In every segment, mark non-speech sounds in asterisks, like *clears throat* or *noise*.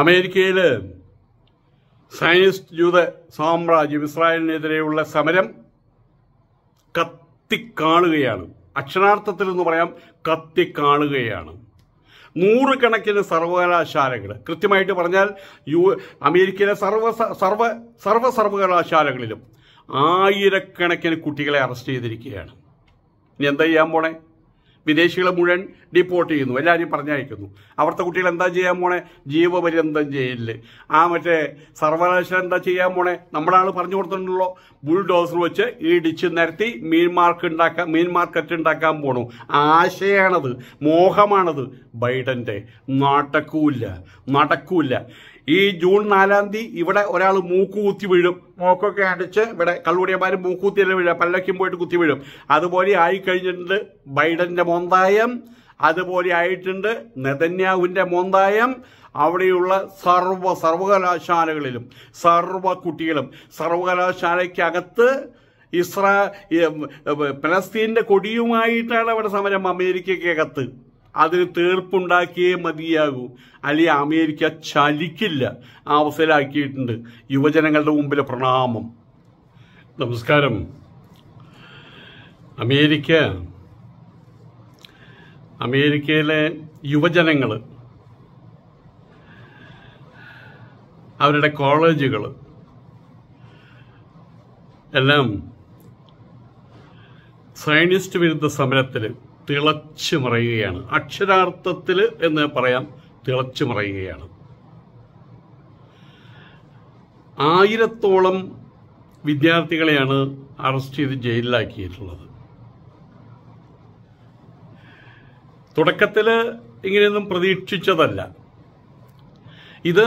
അമേരിക്കയിൽ സയനിസ്റ്റ് ജൂത സാമ്രാജ്യം ഇസ്രായേലിനെതിരെയുള്ള സമരം കത്തിക്കാണുകയാണ് അക്ഷരാർത്ഥത്തിൽ എന്ന് പറയാം കത്തിക്കാണുകയാണ് നൂറുകണക്കിന് സർവകലാശാലകൾ കൃത്യമായിട്ട് പറഞ്ഞാൽ യു അമേരിക്കയിലെ സർവ സർവ സർവ സർവകലാശാലകളിലും ആയിരക്കണക്കിന് കുട്ടികളെ അറസ്റ്റ് ചെയ്തിരിക്കുകയാണ് ഇനി എന്താ ചെയ്യാൻ പോണേ വിദേശികളെ മുഴുവൻ ഡിപ്പോർട്ട് ചെയ്യുന്നു എല്ലാവരും പറഞ്ഞയക്കുന്നു അവിടുത്തെ കുട്ടികൾ എന്താ ചെയ്യാൻ പോണേ ജീവപര്യന്തം ജയിലില് ആ മറ്റേ സർവകലാശാല എന്താ ചെയ്യാൻ പോണേ നമ്മുടെ ആൾ പറഞ്ഞു കൊടുത്തിട്ടുണ്ടല്ലോ ബുൾഡോസർ വെച്ച് ഇടിച്ച് നിരത്തി മീൻ മാർക്ക് ഉണ്ടാക്കാൻ മീൻ മാർക്കറ്റ് ഉണ്ടാക്കാൻ പോണു ആശയാണത് മോഹമാണത് ബൈഡന്റെ നടക്കൂല്ല നടക്കൂല്ല ഈ ജൂൺ നാലാം തീയതി ഇവിടെ ഒരാൾ മൂക്കുകുത്തി വീഴും മൂക്കൊക്കെ അടിച്ച് ഇവിടെ കള്ളുടിയന്മാർ മൂക്കുകുത്തിയല്ലേ വീഴുക പല്ലക്കും പോയിട്ട് കുത്തി വീഴും അതുപോലെ ആയി കഴിഞ്ഞിട്ടുണ്ട് ബൈഡന്റെ മൊന്തായം അതുപോലെ ആയിട്ടുണ്ട് നെതന്യാവിന്റെ മൊന്തായം അവിടെയുള്ള സർവ സർവകലാശാലകളിലും സർവ കുട്ടികളും സർവകലാശാലയ്ക്കകത്ത് ഇസ്രാ പലസ്തീന്റെ കൊടിയുമായിട്ടാണ് അവിടെ സമരം അമേരിക്കയ്ക്കകത്ത് അതിന് തീർപ്പുണ്ടാക്കിയേ മതിയാകൂ അല്ലെ അമേരിക്ക ചലിക്കില്ല ആ അവസരമാക്കിയിട്ടുണ്ട് യുവജനങ്ങളുടെ മുമ്പിൽ പ്രണാമം നമസ്കാരം അമേരിക്ക അമേരിക്കയിലെ യുവജനങ്ങൾ അവരുടെ കോളേജുകൾ എല്ലാം സയനിസ്റ്റ് വിരുദ്ധ സമരത്തിൽ തിളച്ചു മറയുകയാണ് അക്ഷരാർത്ഥത്തിൽ എന്ന് പറയാം തിളച്ചു മറയുകയാണ് ആയിരത്തോളം വിദ്യാർത്ഥികളെയാണ് അറസ്റ്റ് ചെയ്ത് ജയിലിലാക്കിയിട്ടുള്ളത് തുടക്കത്തിൽ ഇങ്ങനെയൊന്നും പ്രതീക്ഷിച്ചതല്ല ഇത്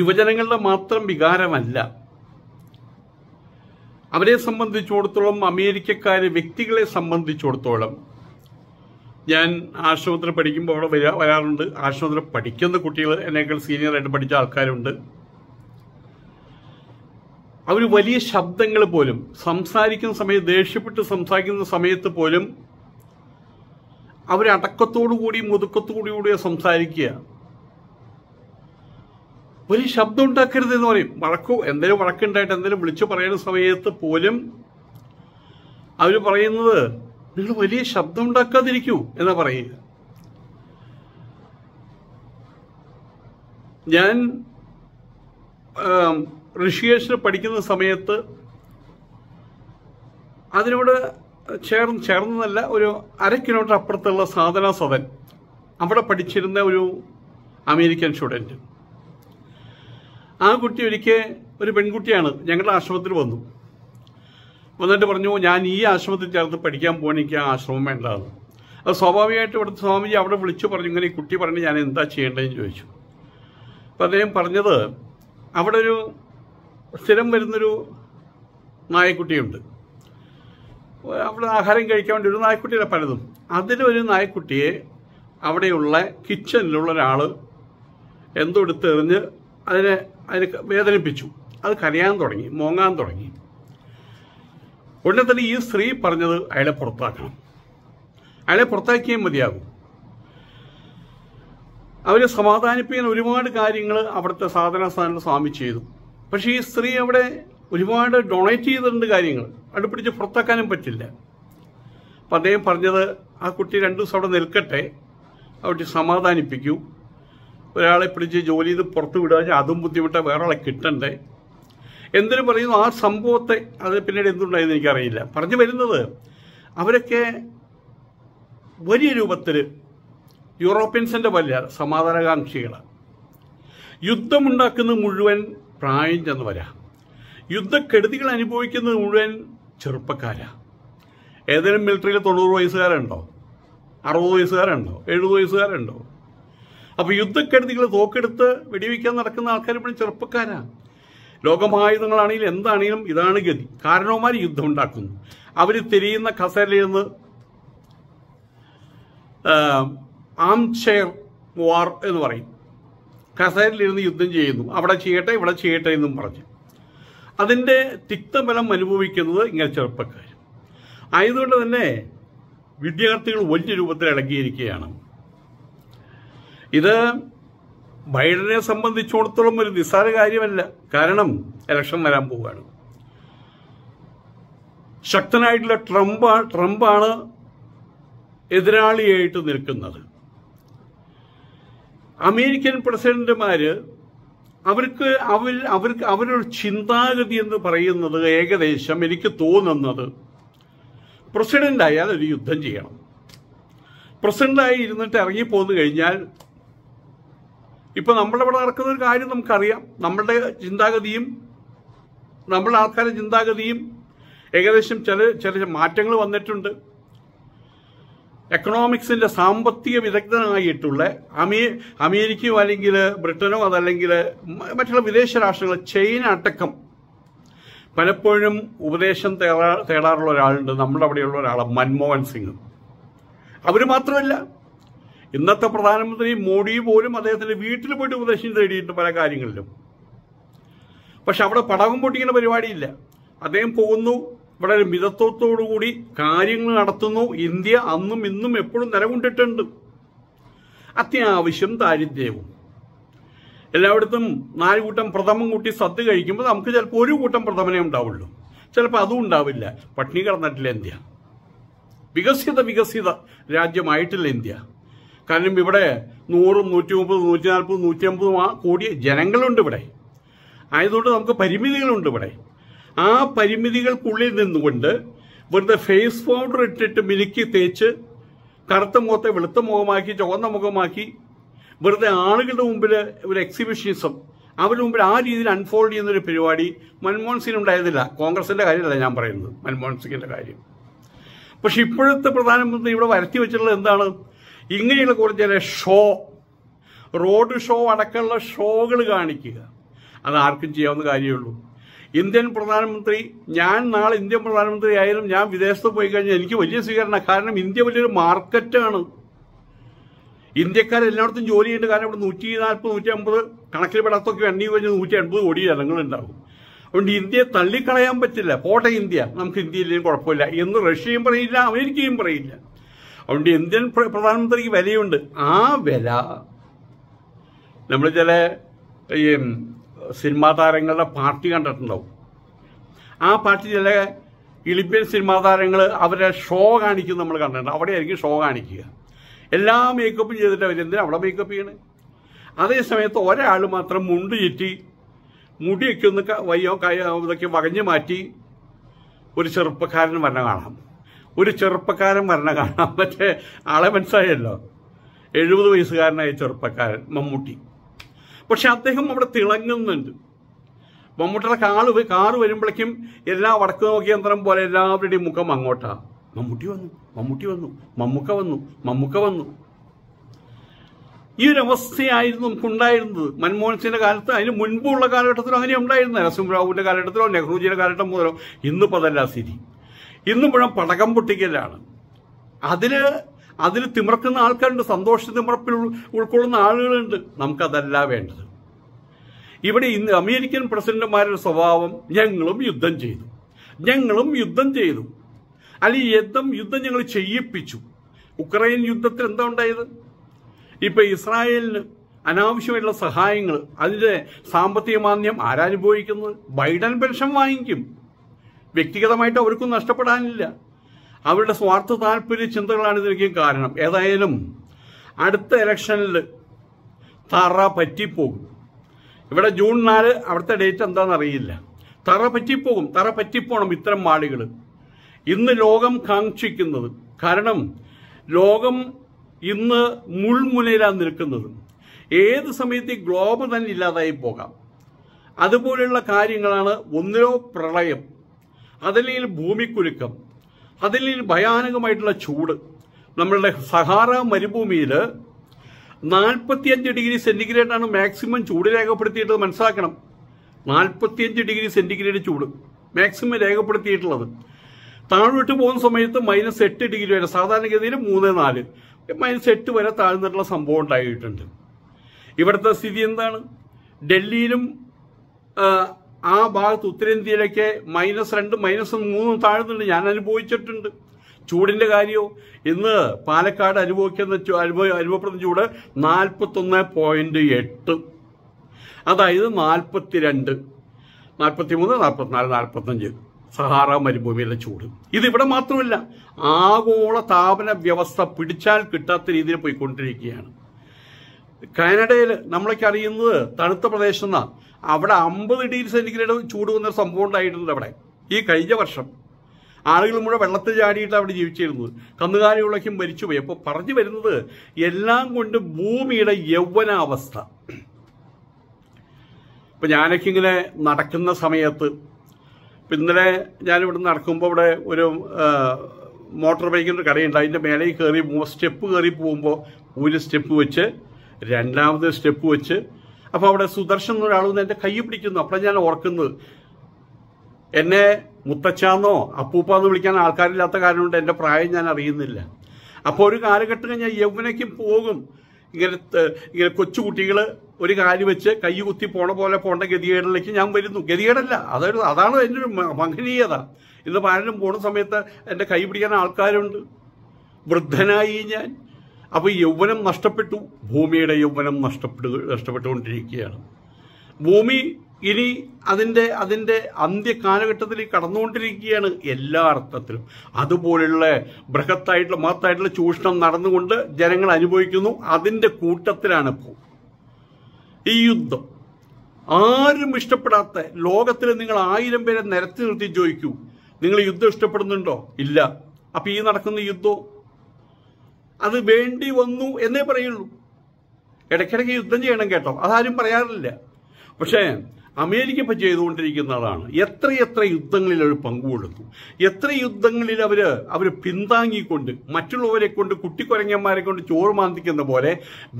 യുവജനങ്ങളുടെ മാത്രം വികാരമല്ല അവരെ സംബന്ധിച്ചിടത്തോളം അമേരിക്കക്കാരെ വ്യക്തികളെ സംബന്ധിച്ചിടത്തോളം ഞാൻ ആശുപത്രി പഠിക്കുമ്പോൾ അവിടെ വരാ വരാറുണ്ട് ആശുപത്രി പഠിക്കുന്ന കുട്ടികൾ എന്നേക്കാൾ സീനിയറായിട്ട് പഠിച്ച ആൾക്കാരുണ്ട് അവർ വലിയ ശബ്ദങ്ങൾ പോലും സംസാരിക്കുന്ന സമയത്ത് ദേഷ്യപ്പെട്ട് സംസാരിക്കുന്ന സമയത്ത് പോലും അവരടക്കത്തോടു കൂടി മുതുക്കത്തോടു കൂടിയാണ് സംസാരിക്കുക ഒരു ശബ്ദം ഉണ്ടാക്കരുത് എന്ന് പറയും വഴക്കു എന്തെങ്കിലും വഴക്കുണ്ടായിട്ട് എന്തെങ്കിലും വിളിച്ചു പറയുന്ന സമയത്ത് പോലും അവർ പറയുന്നത് നിങ്ങൾ വലിയ ശബ്ദം ഉണ്ടാക്കാതിരിക്കൂ എന്നാ പറയുക ഞാൻ ഋഷികേശിൽ പഠിക്കുന്ന സമയത്ത് അതിനോട് ചേർന്ന് ചേർന്നതല്ല ഒരു അര കിലോമീറ്റർ അപ്പുറത്തുള്ള സാധന സദൻ അവിടെ പഠിച്ചിരുന്ന ഒരു അമേരിക്കൻ സ്റ്റുഡൻറ്റ് ആ കുട്ടി ഒരിക്കൽ ഒരു പെൺകുട്ടിയാണ് ഞങ്ങളുടെ ആശ്രമത്തിൽ വന്നു വന്നിട്ട് പറഞ്ഞു ഞാൻ ഈ ആശ്രമത്തിൽ ചേർത്ത് പഠിക്കാൻ പോകാൻ എനിക്ക് ആ ആശ്രമം വേണ്ടതാണ് അത് സ്വാഭാവികമായിട്ട് ഇവിടുത്തെ സ്വാമിജി അവിടെ വിളിച്ചു പറഞ്ഞു ഇങ്ങനെ ഈ കുട്ടി പറഞ്ഞു ഞാൻ എന്താ ചെയ്യേണ്ടതെന്ന് ചോദിച്ചു അപ്പം അദ്ദേഹം പറഞ്ഞത് അവിടെ ഒരു സ്ഥിരം വരുന്നൊരു നായക്കുട്ടിയുണ്ട് അവിടെ ആഹാരം കഴിക്കാൻ വേണ്ടി ഒരു നായക്കുട്ടിയുടെ പലതും അതിലൊരു നായക്കുട്ടിയെ അവിടെയുള്ള കിച്ചണിലുള്ള ഒരാൾ എന്തോ എടുത്തെറിഞ്ഞ് അതിനെ അതിന് വേദനിപ്പിച്ചു അത് കരയാൻ തുടങ്ങി മോങ്ങാൻ തുടങ്ങി ഉടനെ തന്നെ ഈ സ്ത്രീ പറഞ്ഞത് അയാളെ പുറത്താക്കണം അയാളെ പുറത്താക്കിയേ മതിയാകും അവരെ സമാധാനിപ്പിക്കുന്ന ഒരുപാട് കാര്യങ്ങൾ അവിടുത്തെ സാധനാ സ്വാമി ചെയ്തു പക്ഷേ ഈ സ്ത്രീ അവിടെ ഒരുപാട് ഡൊണേറ്റ് ചെയ്തിട്ടുണ്ട് കാര്യങ്ങൾ അടുപ്പിടിച്ച് പുറത്താക്കാനും പറ്റില്ല അപ്പം അദ്ദേഹം പറഞ്ഞത് ആ കുട്ടി രണ്ടു ദിവസം അവിടെ നിൽക്കട്ടെ അവിടെ സമാധാനിപ്പിക്കൂ ഒരാളെ പിടിച്ച് ജോലിയിൽ നിന്ന് പുറത്തു വിടുക അതും ബുദ്ധിമുട്ട് വേറൊരാളെ കിട്ടണ്ടേ എന്തിനു പറയുന്നു ആ സംഭവത്തെ അത് പിന്നീട് എന്തുണ്ടായെന്ന് എനിക്കറിയില്ല പറഞ്ഞു വരുന്നത് അവരൊക്കെ വലിയ രൂപത്തിൽ യൂറോപ്യൻസിൻ്റെ വലിയ സമാധാനകാംക്ഷികളാണ് യുദ്ധമുണ്ടാക്കുന്നത് മുഴുവൻ പ്രായം വരാം യുദ്ധക്കെടുതികൾ അനുഭവിക്കുന്നത് മുഴുവൻ ചെറുപ്പക്കാരാണ് ഏതെങ്കിലും മിലിറ്ററിയിൽ തൊണ്ണൂറ് വയസ്സുകാരുണ്ടോ അറുപത് വയസ്സുകാരുണ്ടോ എഴുപത് വയസ്സുകാരുണ്ടോ അപ്പോൾ യുദ്ധക്കരുതികൾ തോക്കെടുത്ത് വെടിവെക്കാൻ നടക്കുന്ന ആൾക്കാർ ഇപ്പോഴും ചെറുപ്പക്കാരാണ് ലോകമായുധങ്ങളാണെങ്കിലും എന്താണെങ്കിലും ഇതാണ് ഗതി കാരണവന്മാർ യുദ്ധം ഉണ്ടാക്കുന്നു അവർ തിരിയുന്ന കസേരയിൽ നിന്ന് ആം ചെയർ വാർ എന്ന് പറയും കസേരയിലിരുന്ന് യുദ്ധം ചെയ്യുന്നു അവിടെ ചെയ്യട്ടെ ഇവിടെ ചെയ്യട്ടെ എന്നും പറഞ്ഞു അതിൻ്റെ തിക്തബലം അനുഭവിക്കുന്നത് ഇങ്ങനെ ചെറുപ്പക്കാർ ആയതുകൊണ്ട് തന്നെ വിദ്യാർത്ഥികൾ വലിയ രൂപത്തിൽ ഇളകിയിരിക്കുകയാണ് ഇത് ബൈഡനെ സംബന്ധിച്ചിടത്തോളം ഒരു നിസ്സാര കാര്യമല്ല കാരണം ഇലക്ഷൻ വരാൻ പോവുകയാണ് ശക്തനായിട്ടുള്ള ട്രംപ് ട്രംപാണ് എതിരാളിയായിട്ട് നിൽക്കുന്നത് അമേരിക്കൻ പ്രസിഡന്റുമാര് അവർക്ക് അവർ അവർക്ക് അവരുടെ ചിന്താഗതി എന്ന് പറയുന്നത് ഏകദേശം എനിക്ക് തോന്നുന്നത് പ്രസിഡന്റായാൽ ഒരു യുദ്ധം ചെയ്യണം പ്രസിഡന്റായി ഇരുന്നിട്ട് ഇറങ്ങിപ്പോന്നു കഴിഞ്ഞാൽ ഇപ്പൊ നമ്മുടെ ഇവിടെ നടക്കുന്ന ഒരു കാര്യം നമുക്കറിയാം നമ്മളുടെ ചിന്താഗതിയും നമ്മുടെ ആൾക്കാരുടെ ചിന്താഗതിയും ഏകദേശം ചില ചില മാറ്റങ്ങൾ വന്നിട്ടുണ്ട് എക്കണോമിക്സിന്റെ സാമ്പത്തിക വിദഗ്ധനായിട്ടുള്ള അമേ അമേരിക്കയോ അല്ലെങ്കിൽ ബ്രിട്ടനോ അതല്ലെങ്കിൽ മറ്റുള്ള വിദേശ രാഷ്ട്രങ്ങൾ ചൈന അടക്കം പലപ്പോഴും ഉപദേശം തേടാറുള്ള ഒരാളുണ്ട് നമ്മുടെ അവിടെയുള്ള ഒരാളാണ് മൻമോഹൻ സിംഗ് അവർ മാത്രമല്ല ഇന്നത്തെ പ്രധാനമന്ത്രി മോഡി പോലും അദ്ദേഹത്തിന്റെ വീട്ടിൽ പോയിട്ട് ഉപദേശം തേടിയിട്ടുണ്ട് പല കാര്യങ്ങളിലും പക്ഷെ അവിടെ പടകം പൊട്ടിക്കുന്ന പരിപാടിയില്ല അദ്ദേഹം പോകുന്നു വളരെ മിതത്വത്തോടുകൂടി കാര്യങ്ങൾ നടത്തുന്നു ഇന്ത്യ അന്നും ഇന്നും എപ്പോഴും നിലകൊണ്ടിട്ടുണ്ട് അത്യാവശ്യം ദാരിദ്ര്യവും എല്ലായിടത്തും നാല് കൂട്ടം പ്രഥമം കൂട്ടി സദ്യ കഴിക്കുമ്പോൾ നമുക്ക് ചിലപ്പോൾ ഒരു കൂട്ടം പ്രഥമനേ ഉണ്ടാവുള്ളൂ ചിലപ്പോൾ അതും ഉണ്ടാവില്ല പട്ടിണി കടന്നിട്ടില്ല ഇന്ത്യ വികസിത വികസിത രാജ്യമായിട്ടില്ല ഇന്ത്യ കാരണം ഇവിടെ നൂറും നൂറ്റി മുപ്പത് നൂറ്റി നാൽപ്പത് നൂറ്റി അമ്പതും ആ കൂടിയ ജനങ്ങളുണ്ട് ഇവിടെ ആയതുകൊണ്ട് നമുക്ക് പരിമിതികളുണ്ട് ഇവിടെ ആ പരിമിതികൾക്കുള്ളിൽ നിന്നുകൊണ്ട് വെറുതെ ഫേസ് പൗഡർ ഇട്ടിട്ട് മിനുക്കി തേച്ച് കറുത്ത മുഖത്തെ വെളുത്ത മുഖമാക്കി ചുവന്ന മുഖമാക്കി വെറുതെ ആളുകളുടെ മുമ്പിൽ ഒരു എക്സിബിഷനിസം അവരുടെ മുമ്പിൽ ആ രീതിയിൽ അൺഫോൾഡ് ചെയ്യുന്നൊരു പരിപാടി മൻമോഹൻ സിംഗ് ഉണ്ടായതില്ല കോൺഗ്രസിന്റെ കാര്യമല്ല ഞാൻ പറയുന്നത് മൻമോഹൻ സിംഗിന്റെ കാര്യം പക്ഷെ ഇപ്പോഴത്തെ പ്രധാനമന്ത്രി ഇവിടെ വരത്തി വെച്ചിട്ടുള്ളത് എന്താണ് ഇങ്ങനെയുള്ള കുറച്ച് ചില ഷോ റോഡ് ഷോ അടക്കമുള്ള ഷോകൾ കാണിക്കുക അത് ആർക്കും ചെയ്യാവുന്ന കാര്യമുള്ളൂ ഇന്ത്യൻ പ്രധാനമന്ത്രി ഞാൻ നാളെ ഇന്ത്യൻ പ്രധാനമന്ത്രി ആയാലും ഞാൻ വിദേശത്ത് പോയി കഴിഞ്ഞാൽ എനിക്ക് വലിയ സ്വീകരണം കാരണം ഇന്ത്യ വലിയൊരു മാർക്കറ്റാണ് ഇന്ത്യക്കാർ എല്ലായിടത്തും ജോലി ചെയ്യേണ്ട കാരണം ഇവിടെ നൂറ്റി നാൽപ്പത് നൂറ്റി അമ്പത് പെടാത്തൊക്കെ എണ്ണി കഴിഞ്ഞ് നൂറ്റി അൻപത് കോടി ജനങ്ങളുണ്ടാകും അതുകൊണ്ട് ഇന്ത്യയെ തള്ളിക്കളയാൻ പറ്റില്ല പോട്ടെ ഇന്ത്യ നമുക്ക് ഇന്ത്യയിലേക്ക് കുഴപ്പമില്ല എന്ന് റഷ്യയും പറയില്ല അമേരിക്കയും പറയില്ല അതുകൊണ്ട് ഇന്ത്യൻ പ്രധാനമന്ത്രിക്ക് വിലയുണ്ട് ആ വില നമ്മൾ ചില ഈ സിനിമാ താരങ്ങളുടെ പാർട്ടി കണ്ടിട്ടുണ്ടാവും ആ പാർട്ടി ചില ഇളിപ്പൻ സിനിമാ താരങ്ങൾ അവരെ ഷോ കാണിക്കുന്നു നമ്മൾ കണ്ടിട്ടുണ്ട് അവിടെയായിരിക്കും ഷോ കാണിക്കുക എല്ലാ മേക്കപ്പും ചെയ്തിട്ട് എന്തിനാണ് അവിടെ മേക്കപ്പ് ചെയ്യണേ അതേ സമയത്ത് ഒരാൾ മാത്രം മുണ്ട് ചുറ്റി മുടിയൊക്കെ ഒന്ന് വയ്യോ ഇതൊക്കെ വകഞ്ഞു മാറ്റി ഒരു ചെറുപ്പക്കാരൻ വരണം കാണാം ഒരു ചെറുപ്പക്കാരൻ വരണ കാണാൻ പറ്റേ ആളെ മനസ്സായല്ലോ എഴുപത് വയസ്സുകാരനായ ചെറുപ്പക്കാരൻ മമ്മൂട്ടി പക്ഷെ അദ്ദേഹം അവിടെ തിളങ്ങുന്നുണ്ട് മമ്മൂട്ടിയുടെ കാള് കാറ് വരുമ്പോഴേക്കും എല്ലാ വടക്ക് നോക്കി യന്ത്രം പോലെ എല്ലാവരുടെയും മുഖം അങ്ങോട്ടാ മമ്മൂട്ടി വന്നു മമ്മൂട്ടി വന്നു മമ്മൂക്ക വന്നു മമ്മൂക്ക വന്നു ഈ ഒരു അവസ്ഥയായിരുന്നു ഉണ്ടായിരുന്നത് മൻമോഹൻ സിംഗിന്റെ കാലത്ത് അതിന് മുൻപുള്ള കാലഘട്ടത്തിലോ അങ്ങനെ ഉണ്ടായിരുന്നില്ല നരസിംഹറാവുവിന്റെ കാലഘട്ടത്തിലോ നെഹ്റുജിയുടെ കാലഘട്ടം മുതലോ ഇന്നിപ്പോ അതല്ല സ്ഥിതി ഇന്നും മുഴുവൻ പടകം പൊട്ടിക്കലാണ് അതിന് അതിൽ തിമർക്കുന്ന ആൾക്കാരുണ്ട് സന്തോഷ തിമർപ്പിൽ ഉൾക്കൊള്ളുന്ന ആളുകളുണ്ട് നമുക്കതല്ല വേണ്ടത് ഇവിടെ ഇന്ന് അമേരിക്കൻ പ്രസിഡന്റുമാരുടെ സ്വഭാവം ഞങ്ങളും യുദ്ധം ചെയ്തു ഞങ്ങളും യുദ്ധം ചെയ്തു അല്ലെങ്കിൽ യുദ്ധം യുദ്ധം ഞങ്ങൾ ചെയ്യിപ്പിച്ചു ഉക്രൈൻ യുദ്ധത്തിൽ എന്താ ഉണ്ടായത് ഇപ്പൊ ഇസ്രായേലിന് അനാവശ്യമായിട്ടുള്ള സഹായങ്ങൾ അതിന്റെ സാമ്പത്തിക മാന്ദ്യം ആരാനുഭവിക്കുന്നത് ബൈഡൻ പെൻഷൻ വാങ്ങിക്കും വ്യക്തിഗതമായിട്ട് അവർക്കും നഷ്ടപ്പെടാനില്ല അവരുടെ സ്വാർത്ഥ താല്പര്യ ചിന്തകളാണ് ഇതിലേക്കും കാരണം ഏതായാലും അടുത്ത ഇലക്ഷനിൽ തറ പറ്റിപ്പോകും ഇവിടെ ജൂൺ നാല് അവിടുത്തെ ഡേറ്റ് എന്താണെന്ന് അറിയില്ല തറ പറ്റിപ്പോകും തറ പറ്റിപ്പോണം ഇത്തരം ആളുകൾ ഇന്ന് ലോകം കാക്ഷിക്കുന്നത് കാരണം ലോകം ഇന്ന് മുൾമുനയിലാണ് നിൽക്കുന്നത് ഏത് സമയത്ത് ഈ ഗ്ലോബ് തന്നെ ഇല്ലാതായി പോകാം അതുപോലെയുള്ള കാര്യങ്ങളാണ് ഒന്നിലോ പ്രളയം അതല്ലെങ്കിൽ ഭൂമിക്കുരുക്കം അതല്ലെങ്കിൽ ഭയാനകമായിട്ടുള്ള ചൂട് നമ്മളുടെ സഹാറ മരുഭൂമിയിൽ നാൽപ്പത്തിയഞ്ച് ഡിഗ്രി സെന്റിഗ്രേഡാണ് മാക്സിമം ചൂട് രേഖപ്പെടുത്തിയിട്ടത് മനസ്സിലാക്കണം നാൽപ്പത്തിയഞ്ച് ഡിഗ്രി സെന്റിഗ്രേഡ് ചൂട് മാക്സിമം രേഖപ്പെടുത്തിയിട്ടുള്ളത് താഴോട്ട് പോകുന്ന സമയത്ത് മൈനസ് എട്ട് ഡിഗ്രി വരെ സാധാരണഗതിയിൽ മൂന്ന് നാല് മൈനസ് എട്ട് വരെ താഴ്ന്നിട്ടുള്ള സംഭവം ഉണ്ടായിട്ടുണ്ട് ഇവിടുത്തെ സ്ഥിതി എന്താണ് ഡൽഹിയിലും ആ ഭാഗത്ത് ഉത്തരേന്ത്യയിലൊക്കെ മൈനസ് രണ്ടും മൈനസ് മൂന്നും താഴ്ന്നുണ്ട് ഞാൻ അനുഭവിച്ചിട്ടുണ്ട് ചൂടിന്റെ കാര്യമോ ഇന്ന് പാലക്കാട് അനുഭവിക്കുന്ന അനുഭവ അനുഭവപ്പെടുന്ന ചൂട് നാൽപ്പത്തൊന്ന് പോയിന്റ് എട്ട് അതായത് നാൽപ്പത്തിരണ്ട് നാൽപ്പത്തിമൂന്ന് നാൽപ്പത്തിനാല് നാൽപ്പത്തഞ്ച് സഹാറ മരുഭൂമിയിലെ ചൂട് ഇതിവിടെ മാത്രമല്ല ആഗോള താപന വ്യവസ്ഥ പിടിച്ചാൽ കിട്ടാത്ത രീതിയിൽ പോയിക്കൊണ്ടിരിക്കുകയാണ് കാനഡയിൽ നമ്മളൊക്കെ അറിയുന്നത് തണുത്ത പ്രദേശം എന്നാണ് അവിടെ അമ്പത് ഡിഗ്രി സെൻറ്റിഗ്രേഡ് ചൂട് വന്ന സംഭവം ഉണ്ടായിട്ടുണ്ട് അവിടെ ഈ കഴിഞ്ഞ വർഷം ആളുകൾ മുഴുവൻ വെള്ളത്തിൽ ചാടിയിട്ട് അവിടെ ജീവിച്ചിരുന്നത് കന്നുകാലികളൊക്കെ മരിച്ചുപോയി അപ്പോൾ പറഞ്ഞു വരുന്നത് എല്ലാം കൊണ്ട് ഭൂമിയുടെ യൗവനാവസ്ഥ ഇപ്പം ഞാനൊക്കെ ഇങ്ങനെ നടക്കുന്ന സമയത്ത് ഇന്നലെ ഞാനിവിടെ നടക്കുമ്പോൾ ഇവിടെ ഒരു മോട്ടോർ ബൈക്കിൻ്റെ കടയുണ്ട് അതിൻ്റെ മേലെ കയറി സ്റ്റെപ്പ് കയറി പോകുമ്പോൾ ഒരു സ്റ്റെപ്പ് വെച്ച് രണ്ടാമത്തെ സ്റ്റെപ്പ് വെച്ച് അപ്പോൾ അവിടെ സുദർശൻ ഒരാൾ വന്ന് എൻ്റെ കൈ പിടിക്കുന്നു അപ്പോഴാണ് ഞാൻ ഓർക്കുന്നത് എന്നെ മുത്തച്ഛാന്നോ അപ്പൂപ്പാന്ന് വിളിക്കാൻ ആൾക്കാരില്ലാത്ത കാരണം കൊണ്ട് എൻ്റെ പ്രായം ഞാൻ അറിയുന്നില്ല അപ്പോൾ ഒരു കാലഘട്ടം കഴിഞ്ഞാൽ യൗവനയ്ക്കും പോകും ഇങ്ങനെ ഇങ്ങനെ കൊച്ചുകുട്ടികൾ ഒരു കാലി വെച്ച് കൈ കുത്തി പോണ പോലെ പോണ്ട ഗതികേടിലേക്ക് ഞാൻ വരുന്നു ഗതികേടല്ല അതൊരു അതാണ് എൻ്റെ ഒരു മഹനീയത ഇന്ന് പാരനും പോണ സമയത്ത് എൻ്റെ കൈ പിടിക്കാൻ ആൾക്കാരുണ്ട് വൃദ്ധനായി ഞാൻ അപ്പോൾ യൗവനം നഷ്ടപ്പെട്ടു ഭൂമിയുടെ യൗവനം നഷ്ടപ്പെട്ടു നഷ്ടപ്പെട്ടുകൊണ്ടിരിക്കുകയാണ് ഭൂമി ഇനി അതിൻ്റെ അതിൻ്റെ അന്ത്യകാലഘട്ടത്തിൽ കാലഘട്ടത്തിൽ കടന്നുകൊണ്ടിരിക്കുകയാണ് എല്ലാ അർത്ഥത്തിലും അതുപോലുള്ള ബൃഹത്തായിട്ടുള്ള മഹത്തായിട്ടുള്ള ചൂഷണം നടന്നുകൊണ്ട് ജനങ്ങൾ അനുഭവിക്കുന്നു അതിൻ്റെ കൂട്ടത്തിലാണ് ഇപ്പോൾ ഈ യുദ്ധം ആരും ഇഷ്ടപ്പെടാത്ത ലോകത്തിൽ നിങ്ങൾ ആയിരം പേരെ നിരത്തി നിർത്തി ചോദിക്കൂ നിങ്ങൾ യുദ്ധം ഇഷ്ടപ്പെടുന്നുണ്ടോ ഇല്ല അപ്പം ഈ നടക്കുന്ന യുദ്ധം അത് വേണ്ടി വന്നു എന്നേ പറയുള്ളൂ ഇടയ്ക്കിടയ്ക്ക് യുദ്ധം ചെയ്യണം കേട്ടോ അതാരും പറയാറില്ല പക്ഷേ അമേരിക്ക ഇപ്പം ചെയ്തുകൊണ്ടിരിക്കുന്നതാണ് എത്ര എത്ര യുദ്ധങ്ങളിൽ അവർ പങ്കുകൊടുത്തു എത്ര യുദ്ധങ്ങളിൽ അവർ അവർ പിന്താങ്ങിക്കൊണ്ട് മറ്റുള്ളവരെ കൊണ്ട് കുട്ടിക്കൊരങ്ങന്മാരെ കൊണ്ട് ചോറ് മാന്തിക്കുന്ന പോലെ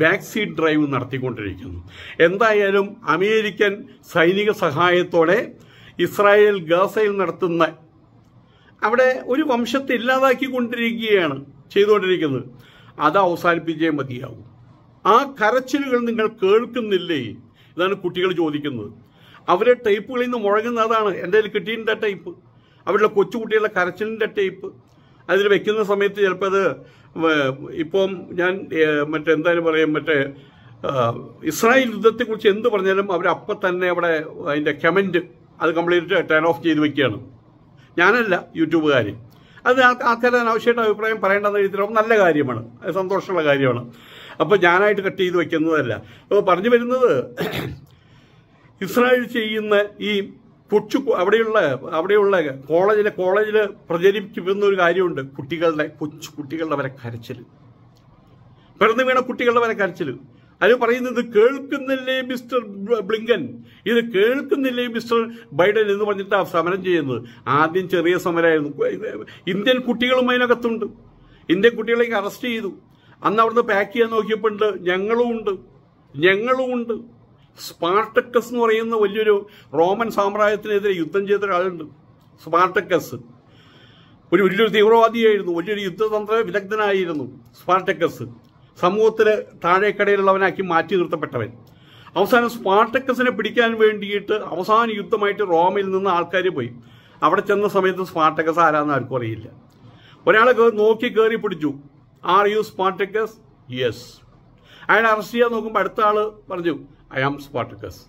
ബാക്ക് സീറ്റ് ഡ്രൈവ് നടത്തിക്കൊണ്ടിരിക്കുന്നു എന്തായാലും അമേരിക്കൻ സൈനിക സഹായത്തോടെ ഇസ്രായേൽ ഗാസയിൽ നടത്തുന്ന അവിടെ ഒരു വംശത്തെ ഇല്ലാതാക്കിക്കൊണ്ടിരിക്കുകയാണ് ചെയ്തുകൊണ്ടിരിക്കുന്നത് അത് അവസാനിപ്പിച്ചേ മതിയാവും ആ കരച്ചിലുകൾ നിങ്ങൾ കേൾക്കുന്നില്ലേ ഇതാണ് കുട്ടികൾ ചോദിക്കുന്നത് അവരെ ടൈപ്പുകളിൽ നിന്ന് മുഴങ്ങുന്ന അതാണ് എൻ്റെ കയ്യിൽ കിട്ടിയിട്ടുണ്ട് ടൈപ്പ് അവരുടെ കൊച്ചുകുട്ടികളുടെ കരച്ചിലിൻ്റെ ടൈപ്പ് അതിൽ വെക്കുന്ന സമയത്ത് ചിലപ്പോൾ അത് ഇപ്പം ഞാൻ മറ്റേ എന്തായാലും പറയാം മറ്റേ ഇസ്രായേൽ യുദ്ധത്തെക്കുറിച്ച് എന്ത് പറഞ്ഞാലും അപ്പം തന്നെ അവിടെ അതിൻ്റെ കമൻറ്റ് അത് കംപ്ലീറ്റ് ടേൺ ഓഫ് ചെയ്ത് വെക്കുകയാണ് ഞാനല്ല യൂട്യൂബുകാർ അത് ആൾക്കാരെ ആവശ്യമായിട്ട് അഭിപ്രായം പറയേണ്ടെന്ന രീതിയിലാവും നല്ല കാര്യമാണ് അത് സന്തോഷമുള്ള കാര്യമാണ് അപ്പോൾ ഞാനായിട്ട് കട്ട് ചെയ്ത് വയ്ക്കുന്നതല്ല അപ്പോൾ പറഞ്ഞു വരുന്നത് *clears throat* ഇസ്രായേൽ ചെയ്യുന്ന ഈ കൊച്ചു അവിടെയുള്ള അവിടെയുള്ള കോളേജിലെ കോളേജിൽ പ്രചരിപ്പിക്കുന്ന ഒരു കാര്യമുണ്ട് കുട്ടികളുടെ കൊച്ചു കുട്ടികളുടെ വരെ കരച്ചിൽ പിറന്നു വീണ കുട്ടികളുടെ വരെ കരച്ചിൽ അത് പറയുന്നത് കേൾക്കുന്നില്ലേ മിസ്റ്റർ ബ്ലിങ്കൻ ഇത് കേൾക്കുന്നില്ലേ മിസ്റ്റർ ബൈഡൻ എന്ന് പറഞ്ഞിട്ട് സമരം ചെയ്യുന്നത് ആദ്യം ചെറിയ സമരമായിരുന്നു ഇന്ത്യൻ കുട്ടികളും അതിനകത്തുണ്ട് ഇന്ത്യൻ കുട്ടികളെ അറസ്റ്റ് ചെയ്തു അന്ന് അവിടുന്ന് പാക്ക് ചെയ്യാൻ നോക്കിയപ്പോണ്ട് ഞങ്ങളും ഉണ്ട് ഞങ്ങളും ഉണ്ട് സ്പാർട്ടക്കസ് എന്ന് പറയുന്ന വലിയൊരു റോമൻ സാമ്രാജ്യത്തിനെതിരെ യുദ്ധം ചെയ്ത ഒരാളുണ്ട് സ്പാർട്ടക്കസ് ഒരു വലിയൊരു തീവ്രവാദിയായിരുന്നു വലിയൊരു യുദ്ധതന്ത്ര വിദഗ്ധനായിരുന്നു സ്പാർട്ടക്കസ് സമൂഹത്തിൽ താഴേക്കടയിലുള്ളവനാക്കി മാറ്റി നിർത്തപ്പെട്ടവൻ അവസാനം സ്പാർട്ടക്കസിനെ പിടിക്കാൻ വേണ്ടിയിട്ട് അവസാന യുദ്ധമായിട്ട് റോമിൽ നിന്ന് ആൾക്കാർ പോയി അവിടെ ചെന്ന സമയത്ത് സ്പാർട്ടക്കസ് ആരാന്ന് ആർക്കും അറിയില്ല ഒരാളെ നോക്കി കയറി പിടിച്ചു ആർ യു സ്പാർട്ടക്കസ് യെസ് അയാൾ അറസ്റ്റ് ചെയ്യാൻ നോക്കുമ്പോൾ അടുത്ത ആൾ പറഞ്ഞു ഐ ആം സ്പാർട്ടക്കസ്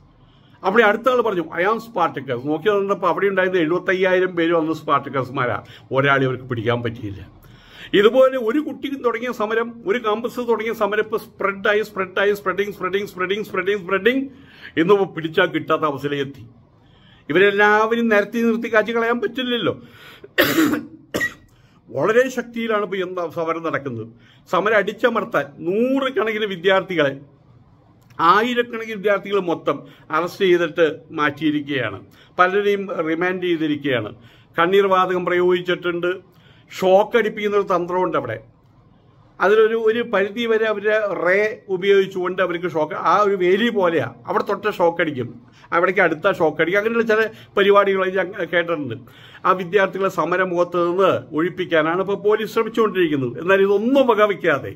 അവിടെ അടുത്ത ആൾ പറഞ്ഞു ഐ ആം സ്പാർട്ടക്കസ് നോക്കി നോക്കിയപ്പോൾ അവിടെ ഉണ്ടായിരുന്ന എഴുപത്തയ്യായിരം പേര് വന്ന് സ്പാർട്ടക്കസ്മാരാണ് ഒരാളെ അവർക്ക് പിടിക്കാൻ പറ്റിയില്ല ഇതുപോലെ ഒരു കുട്ടി തുടങ്ങിയ സമരം ഒരു കാമ്പസ് തുടങ്ങിയ സമരം ആയി സ്പ്രെഡായി സ്പ്രെഡായി spreading spreading spreading spreading spreading എന്ന് പിടിച്ചാൽ കിട്ടാത്ത അവസ്ഥയിലേക്ക് എത്തി ഇവരെല്ലാവരും നിരത്തി നിർത്തി കാച്ചി കളയാൻ പറ്റില്ലല്ലോ വളരെ ശക്തിയിലാണ് ഇപ്പൊ എന്താ സമരം നടക്കുന്നത് സമരം അടിച്ചമർത്താൻ നൂറുകണക്കിന് വിദ്യാർത്ഥികളെ ആയിരക്കണക്കിന് വിദ്യാർത്ഥികൾ മൊത്തം അറസ്റ്റ് ചെയ്തിട്ട് മാറ്റിയിരിക്കുകയാണ് പലരെയും റിമാൻഡ് ചെയ്തിരിക്കുകയാണ് കണ്ണീർ വാതകം പ്രയോഗിച്ചിട്ടുണ്ട് ഷോക്ക് അടിപ്പിക്കുന്നൊരു തന്ത്രമുണ്ട് അവിടെ അതിലൊരു ഒരു പരിധി വരെ അവർ റേ ഉപയോഗിച്ചുകൊണ്ട് അവർക്ക് ഷോക്ക് ആ ഒരു വേലി പോലെയാണ് അവിടെ തൊട്ട് ഷോക്ക് അടിക്കും അവിടേക്ക് അടുത്ത ഷോക്ക് അടിക്കും അങ്ങനെയുള്ള ചില പരിപാടികൾ കേട്ടിട്ടുണ്ട് ആ വിദ്യാർത്ഥികളെ സമരമുഖത്ത് നിന്ന് ഒഴിപ്പിക്കാനാണ് ഇപ്പോൾ പോലീസ് ശ്രമിച്ചുകൊണ്ടിരിക്കുന്നത് എന്നാൽ ഇതൊന്നും വകവയ്ക്കാതെ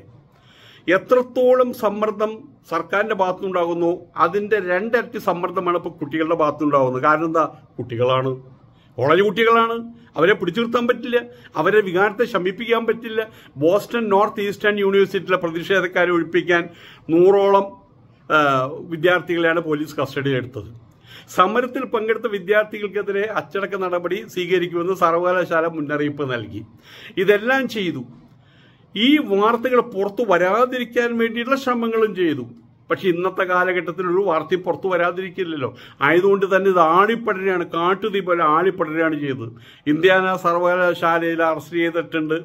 എത്രത്തോളം സമ്മർദ്ദം സർക്കാരിൻ്റെ ഭാഗത്തുനിന്നുണ്ടാകുന്നു അതിൻ്റെ രണ്ടരട്ടി സമ്മർദ്ദമാണ് ഇപ്പോൾ കുട്ടികളുടെ ഭാഗത്തുനിന്നുണ്ടാകുന്നത് കാരണം എന്താ കുട്ടികളാണ് കോളേജ് കുട്ടികളാണ് അവരെ പിടിച്ചു നിർത്താൻ പറ്റില്ല അവരെ വികാരത്തെ ശമിപ്പിക്കാൻ പറ്റില്ല ബോസ്റ്റൺ നോർത്ത് ഈസ്റ്റേൺ യൂണിവേഴ്സിറ്റിയിലെ പ്രതിഷേധക്കാരെ ഒഴിപ്പിക്കാൻ നൂറോളം വിദ്യാർത്ഥികളെയാണ് പോലീസ് കസ്റ്റഡിയിൽ എടുത്തത് സമരത്തിൽ പങ്കെടുത്ത വിദ്യാർത്ഥികൾക്കെതിരെ അച്ചടക്ക നടപടി സ്വീകരിക്കുമെന്ന് സർവകലാശാല മുന്നറിയിപ്പ് നൽകി ഇതെല്ലാം ചെയ്തു ഈ വാർത്തകൾ പുറത്തു വരാതിരിക്കാൻ വേണ്ടിയിട്ടുള്ള ശ്രമങ്ങളും ചെയ്തു പക്ഷെ ഇന്നത്തെ കാലഘട്ടത്തിൽ ഒരു വാർത്തയും പുറത്തു വരാതിരിക്കില്ലല്ലോ ആയതുകൊണ്ട് തന്നെ ഇത് ആളിപ്പടരെയാണ് കാട്ടുതീ പോലെ ആളിപ്പടരെയാണ് ചെയ്തത് ഇന്ത്യാന സർവകലാശാലയിൽ അറസ്റ്റ് ചെയ്തിട്ടുണ്ട്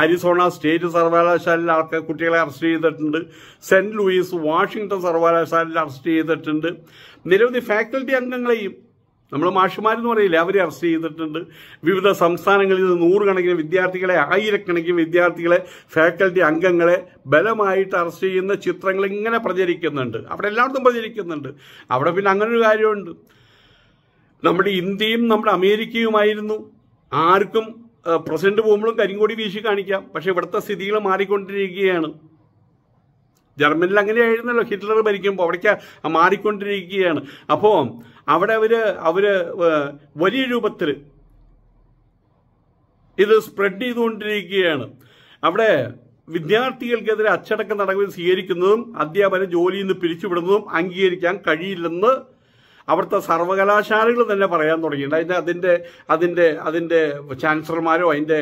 അരിസോണ സ്റ്റേറ്റ് സർവകലാശാലയിൽ ആൾക്ക് കുട്ടികളെ അറസ്റ്റ് ചെയ്തിട്ടുണ്ട് സെന്റ് ലൂയിസ് വാഷിങ്ടൺ സർവകലാശാലയിൽ അറസ്റ്റ് ചെയ്തിട്ടുണ്ട് നിരവധി ഫാക്കൽറ്റി അംഗങ്ങളെയും നമ്മൾ മാഷുമാരെന്ന് പറയില്ല അവരെ അറസ്റ്റ് ചെയ്തിട്ടുണ്ട് വിവിധ സംസ്ഥാനങ്ങളിൽ നിന്ന് നൂറുകണക്കിന് വിദ്യാർത്ഥികളെ ആയിരക്കണക്കിന് വിദ്യാർത്ഥികളെ ഫാക്കൽറ്റി അംഗങ്ങളെ ബലമായിട്ട് അറസ്റ്റ് ചെയ്യുന്ന ചിത്രങ്ങൾ ഇങ്ങനെ പ്രചരിക്കുന്നുണ്ട് അവിടെ എല്ലായിടത്തും പ്രചരിക്കുന്നുണ്ട് അവിടെ പിന്നെ അങ്ങനൊരു കാര്യമുണ്ട് നമ്മുടെ ഇന്ത്യയും നമ്മുടെ അമേരിക്കയുമായിരുന്നു ആർക്കും പ്രസിഡന്റ് പോകുമ്പോഴും കരിങ്കോടി വീശി കാണിക്കാം പക്ഷേ ഇവിടുത്തെ സ്ഥിതികൾ മാറിക്കൊണ്ടിരിക്കുകയാണ് ജർമ്മനിൽ ആയിരുന്നല്ലോ ഹിറ്റ്ലർ ഭരിക്കുമ്പോൾ അവിടേക്ക് മാറിക്കൊണ്ടിരിക്കുകയാണ് അപ്പോൾ അവിടെ അവർ അവർ വലിയ രൂപത്തിൽ ഇത് സ്പ്രെഡ് ചെയ്തുകൊണ്ടിരിക്കുകയാണ് അവിടെ വിദ്യാർത്ഥികൾക്കെതിരെ അച്ചടക്ക നടപടി സ്വീകരിക്കുന്നതും അധ്യാപന ജോലിയിൽ നിന്ന് പിരിച്ചുവിടുന്നതും അംഗീകരിക്കാൻ കഴിയില്ലെന്ന് അവിടുത്തെ സർവകലാശാലകൾ തന്നെ പറയാൻ തുടങ്ങിയിട്ടുണ്ട് അതിൻ്റെ അതിൻ്റെ അതിൻ്റെ അതിൻ്റെ ചാൻസലർമാരോ അതിൻ്റെ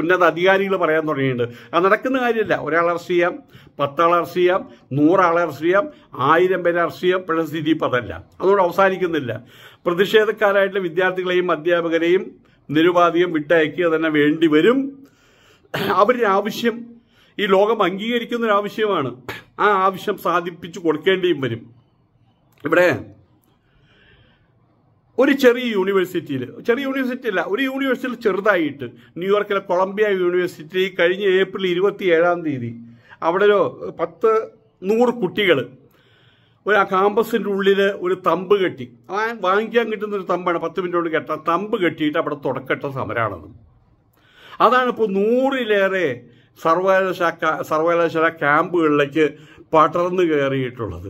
ഉന്നത അധികാരികൾ പറയാൻ തുടങ്ങിയിട്ടുണ്ട് അത് നടക്കുന്ന കാര്യമില്ല ഒരാൾ അറസ്റ്റ് ചെയ്യാം പത്താൾ അറസ്റ്റ് ചെയ്യാം നൂറാളെ അറസ്റ്റ് ചെയ്യാം ആയിരം പേരെ അറസ്റ്റ് ചെയ്യാം പക്ഷേ സ്ഥിതി ഇപ്പം അതല്ല അതുകൊണ്ട് അവസാനിക്കുന്നില്ല പ്രതിഷേധക്കാരായിട്ട് വിദ്യാർത്ഥികളെയും അധ്യാപകരെയും നിരുപാധികം വിട്ടയക്കുക തന്നെ വേണ്ടി വരും അവരുടെ ആവശ്യം ഈ ലോകം അംഗീകരിക്കുന്ന ഒരു ആവശ്യമാണ് ആ ആവശ്യം സാധിപ്പിച്ചു കൊടുക്കേണ്ടിയും വരും ഇവിടെ ഒരു ചെറിയ യൂണിവേഴ്സിറ്റിയിൽ ചെറിയ യൂണിവേഴ്സിറ്റി അല്ല ഒരു യൂണിവേഴ്സിറ്റിയിൽ ചെറുതായിട്ട് ന്യൂയോർക്കിലെ കൊളംബിയ യൂണിവേഴ്സിറ്റി കഴിഞ്ഞ ഏപ്രിൽ ഇരുപത്തി ഏഴാം തീയതി അവിടെ ഒരു പത്ത് നൂറ് കുട്ടികൾ ഒരു ആ ക്യാമ്പസിൻ്റെ ഉള്ളിൽ ഒരു തമ്പ് കെട്ടി വാങ്ങിക്കാൻ കിട്ടുന്ന ഒരു തമ്പാണ് പത്ത് മിനിറ്റ് കൊണ്ട് കെട്ടാൻ തമ്പ് കെട്ടിയിട്ട് അവിടെ തുടക്കട്ട സമരമാണത് അതാണ് ഇപ്പോൾ നൂറിലേറെ സർവകലാശാല സർവകലാശാല ക്യാമ്പുകളിലേക്ക് പടർന്നു കയറിയിട്ടുള്ളത്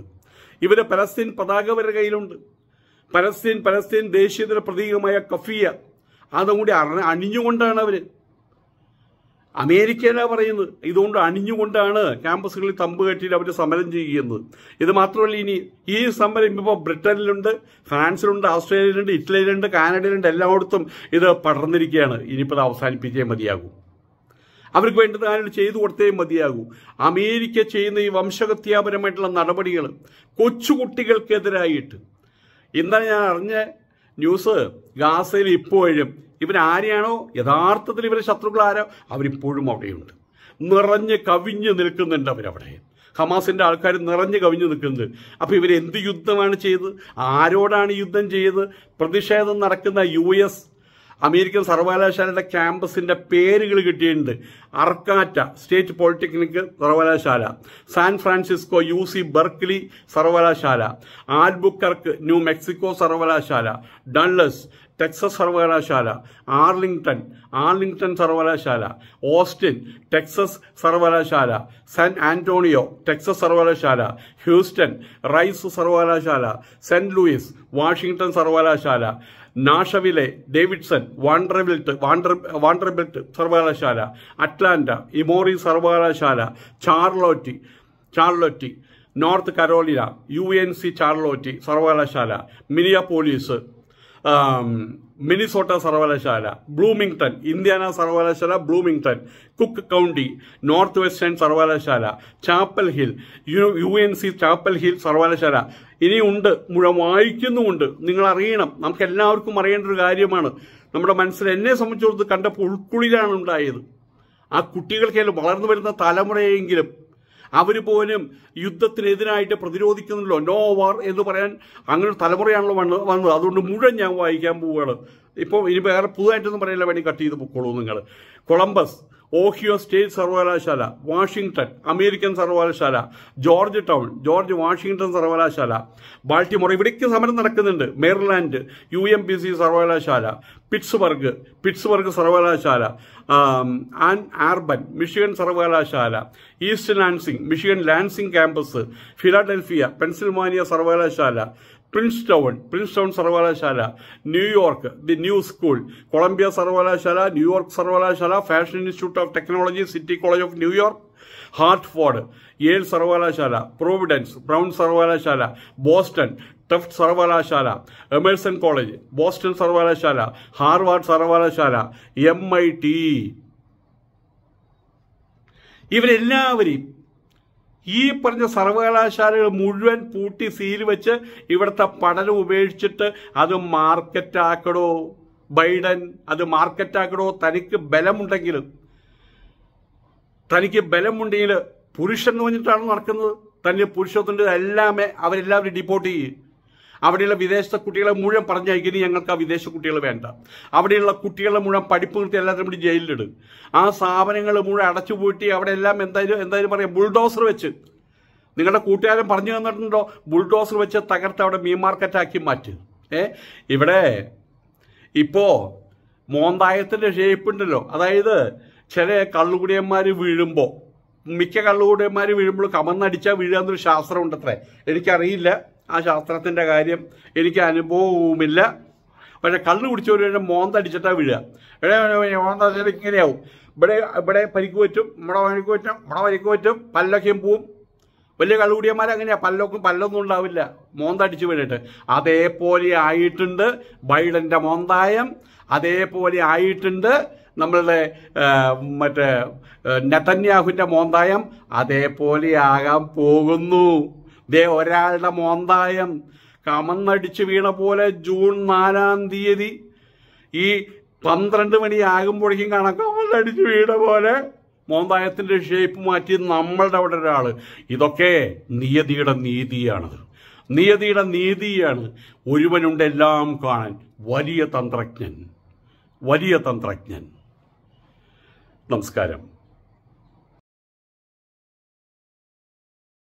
ഇവരെ പലസ്തീൻ പതാക വരെ കയ്യിലുണ്ട് പലസ്തീൻ പലസ്തീൻ ദേശീയതയുടെ പ്രതീകമായ കഫിയ അതും കൂടി അണിഞ്ഞുകൊണ്ടാണ് അവർ അമേരിക്കയിലാണ് പറയുന്നത് ഇതുകൊണ്ട് അണിഞ്ഞുകൊണ്ടാണ് ക്യാമ്പസുകളിൽ തമ്പ് കെട്ടിയിട്ട് അവർ സമരം ചെയ്യുന്നത് ഇത് മാത്രമല്ല ഇനി ഈ സമരം ഇപ്പോൾ ബ്രിട്ടനിലുണ്ട് ഫ്രാൻസിലുണ്ട് ഓസ്ട്രേലിയയിലുണ്ട് ഇറ്റലിയിലുണ്ട് കാനഡയിലുണ്ട് എല്ലായിടത്തും ഇത് പടർന്നിരിക്കുകയാണ് ഇനിയിപ്പോൾ അത് അവസാനിപ്പിച്ചേ മതിയാകും അവർക്ക് വേണ്ടത് ആരും ചെയ്തു കൊടുത്തേ മതിയാകൂ അമേരിക്ക ചെയ്യുന്ന ഈ വംശഹത്യാപരമായിട്ടുള്ള നടപടികൾ കൊച്ചുകുട്ടികൾക്കെതിരായിട്ട് ഇന്നലെ ഞാൻ അറിഞ്ഞ ന്യൂസ് ഗാസയിൽ ഇപ്പോഴും ഇവരാരെയാണോ യഥാർത്ഥത്തിൽ ഇവരെ ശത്രുക്കൾ ആരോ അവരിപ്പോഴും അവിടെയുണ്ട് നിറഞ്ഞ് കവിഞ്ഞ് നിൽക്കുന്നുണ്ട് അവരവിടെ ഹമാസിൻ്റെ ആൾക്കാർ നിറഞ്ഞു കവിഞ്ഞു നിൽക്കുന്നത് അപ്പോൾ ഇവരെന്ത് യുദ്ധമാണ് ചെയ്ത് ആരോടാണ് യുദ്ധം ചെയ്ത് പ്രതിഷേധം നടക്കുന്ന യു എസ് അമേരിക്കൻ സർവകലാശാലയുടെ ക്യാമ്പസിന്റെ പേരുകൾ കിട്ടിയിട്ടുണ്ട് അർക്കാറ്റ സ്റ്റേറ്റ് പോളിടെക്നിക് സർവകലാശാല San Francisco U C Berkeley സർവകലാശാല ആൽബുക്കർക്ക് ന്യൂ മെക്സിക്കോ സർവകലാശാല ഡൺലസ് ടെക്സസ് സർവകലാശാല ആർലിംഗ്ടൺ ആർലിംഗ്ടൺ സർവകലാശാല ഓസ്റ്റിൻ ടെക്സസ് സർവകലാശാല സാൻ ആന്റോണിയോ ടെക്സസ് സർവകലാശാല ഹ്യൂസ്റ്റൺ റൈസ് സർവകലാശാല സെന്റ് ലൂയിസ് വാഷിംഗ്ടൺ സർവകലാശാല നാഷവിലെ ഡേവിഡ്സൺ വാണ്ടർബിൽട്ട് വാണ്ടർ വാണ്ടർബിൽട്ട് സർവകലാശാല അറ്റ്ലാന്റ ഇമോറി സർവകലാശാല Charlotte Charlotte North Carolina U N C Charlotte സർവകലാശാല മിനിയ പോലീസ് മിനിസോട്ട സർവകലാശാല ബ്ലൂമിംഗ്ടൺ ഇന്ത്യാന സർവകലാശാല Bloomington Cook County Northwestern സർവകലാശാല Chapel Hill U N C Chapel Hill സർവകലാശാല ഇനിയുണ്ട് മുഴുവൻ വായിക്കുന്നുമുണ്ട് നിങ്ങൾ അറിയണം നമുക്ക് എല്ലാവർക്കും അറിയേണ്ട ഒരു കാര്യമാണ് നമ്മുടെ മനസ്സിൽ എന്നെ സംബന്ധിച്ചിടത്ത് കണ്ടപ്പോൾ ഉൾക്കുളിലാണ് ഉണ്ടായത് ആ കുട്ടികൾക്കെങ്കിലും വളർന്നു വരുന്ന തലമുറയെങ്കിലും അവർ പോലും യുദ്ധത്തിനെതിരായിട്ട് പ്രതിരോധിക്കുന്നില്ലോ നോ വാർ എന്ന് പറയാൻ അങ്ങനെ തലമുറയാണല്ലോ വന്ന് വന്നത് അതുകൊണ്ട് മുഴുവൻ ഞാൻ വായിക്കാൻ പോവുകയാണ് ഇപ്പോൾ ഇനി വേറെ പുതുതായിട്ടൊന്നും പറയില്ല വേണ്ടി കട്ട് ചെയ്ത് പൊക്കോളൂ നിങ്ങൾ കൊളംബസ് ഓഹിയോ സ്റ്റേറ്റ് സർവകലാശാല വാഷിങ്ടൺ അമേരിക്കൻ സർവകലാശാല ജോർജ് ടൗൺ ജോർജ് വാഷിങ്ടൺ സർവകലാശാല ബാൾട്ടിമോർ ഇവിടേക്ക് സമരം നടക്കുന്നുണ്ട് Maryland U M P C സർവകലാശാല പിറ്റ്സ്ബർഗ് പിറ്റ്സ്ബർഗ് സർവകലാശാല ആൻ ആർബൻ മിഷിഗൻ സർവകലാശാല East Lansing Michigan Lansing campus Philadelphia Pennsylvania സർവകലാശാല പ്രിൻസ് ടൗൺ പ്രിൻസ് ടൗൺ സർവകലാശാല New York the New School Columbia സർവകലാശാല ന്യൂയോർക്ക് സർവകലാശാല Fashion Institute of Technology City College of New York Hartford Yale സർവകലാശാല Providence Brown സർവകലാശാല Boston ടെഫ്റ്റ് സർവകലാശാല Emerson College Boston സർവകലാശാല Harvard സർവകലാശാല M I T ഇവരെല്ലാവരെയും ഈ പറഞ്ഞ സർവകലാശാലകൾ മുഴുവൻ പൂട്ടി സീൽ വെച്ച് ഇവിടുത്തെ പഠനം ഉപേക്ഷിച്ചിട്ട് അത് മാർക്കറ്റാക്കടോ ബൈഡൻ അത് മാർക്കറ്റാക്കടോ തനിക്ക് ബലമുണ്ടെങ്കിൽ തനിക്ക് ബലമുണ്ടെങ്കിൽ പുരുഷൻ എന്ന് പറഞ്ഞിട്ടാണ് നടക്കുന്നത് തന്നെ പുരുഷത്തിൻ്റെ എല്ലാമേ അവരെല്ലാവരും ഡിപ്പോർട്ട് ചെയ്യും അവിടെയുള്ള വിദേശത്തെ കുട്ടികളെ മുഴുവൻ പറഞ്ഞയക്കുന്നു ഞങ്ങൾക്ക് ആ വിദേശ കുട്ടികൾ വേണ്ട അവിടെയുള്ള കുട്ടികളെ മുഴുവൻ പഠിപ്പ് നിർത്തി എല്ലാവരും കൂടി ജയിലിലിടും ആ സ്ഥാപനങ്ങൾ മുഴുവൻ അടച്ചു പൂട്ടി അവിടെ എല്ലാം എന്തായാലും എന്തായാലും പറയാം ബുൾഡോസർ വെച്ച് നിങ്ങളുടെ കൂട്ടുകാരൻ പറഞ്ഞു തന്നിട്ടുണ്ടോ ബുൾഡോസർ വെച്ച് തകർത്ത് അവിടെ മീൻ മാർക്കറ്റാക്കി മാറ്റ് ഏ ഇവിടെ ഇപ്പോൾ മോന്തായത്തിൻ്റെ ഷേപ്പുണ്ടല്ലോ അതായത് ചില കള്ളുകുടിയന്മാർ വീഴുമ്പോൾ മിക്ക കള്ളുകുടിയന്മാർ വീഴുമ്പോൾ കമന്നടിച്ചാൽ വീഴുക എന്നൊരു ശാസ്ത്രമുണ്ടത്രേ എനിക്കറിയില്ല ആ ശാസ്ത്രത്തിൻ്റെ കാര്യം എനിക്ക് അനുഭവവുമില്ല പക്ഷെ കള്ളു കുടിച്ചവർ കഴിഞ്ഞാൽ മോന്തടിച്ചിട്ടാ വീഴുക ഇവിടെ മോന്തടിച്ചിട്ട് ഇങ്ങനെയാവും ഇവിടെ ഇവിടെ പരിക്ക് പറ്റും ഇവിടെ പരിക്ക് പറ്റും ഇവിടെ പരിക്ക് പറ്റും പല്ലൊക്കെയും പോവും വലിയ കള്ളുകൂടിയന്മാർ അങ്ങനെയാണ് പല്ലൊക്കെ പല്ലൊന്നും ഉണ്ടാവില്ല മോന്തടിച്ച് വീണിട്ട് അതേപോലെ ആയിട്ടുണ്ട് ബൈഡൻ്റെ മോന്തായം അതേപോലെ ആയിട്ടുണ്ട് നമ്മളുടെ മറ്റേ നെതന്യാഹുവിൻ്റെ മോന്തായം അതേപോലെ ആകാൻ പോകുന്നു ദേ ഒരാളുടെ മോന്തായം കമന്നടിച്ചു വീണ പോലെ ജൂൺ നാലാം തീയതി ഈ പന്ത്രണ്ട് മണിയാകുമ്പോഴേക്കും കാണാം കമന്നടിച്ചു വീണ പോലെ മോന്തായത്തിന്റെ ഷേപ്പ് മാറ്റി നമ്മളുടെ അവിടെ ഒരാൾ ഇതൊക്കെ നിയതിയുടെ നീതിയാണത് നിയതിയുടെ നീതിയാണ് ഒരുവനുണ്ട് എല്ലാം കാണാൻ വലിയ തന്ത്രജ്ഞൻ വലിയ തന്ത്രജ്ഞൻ നമസ്കാരം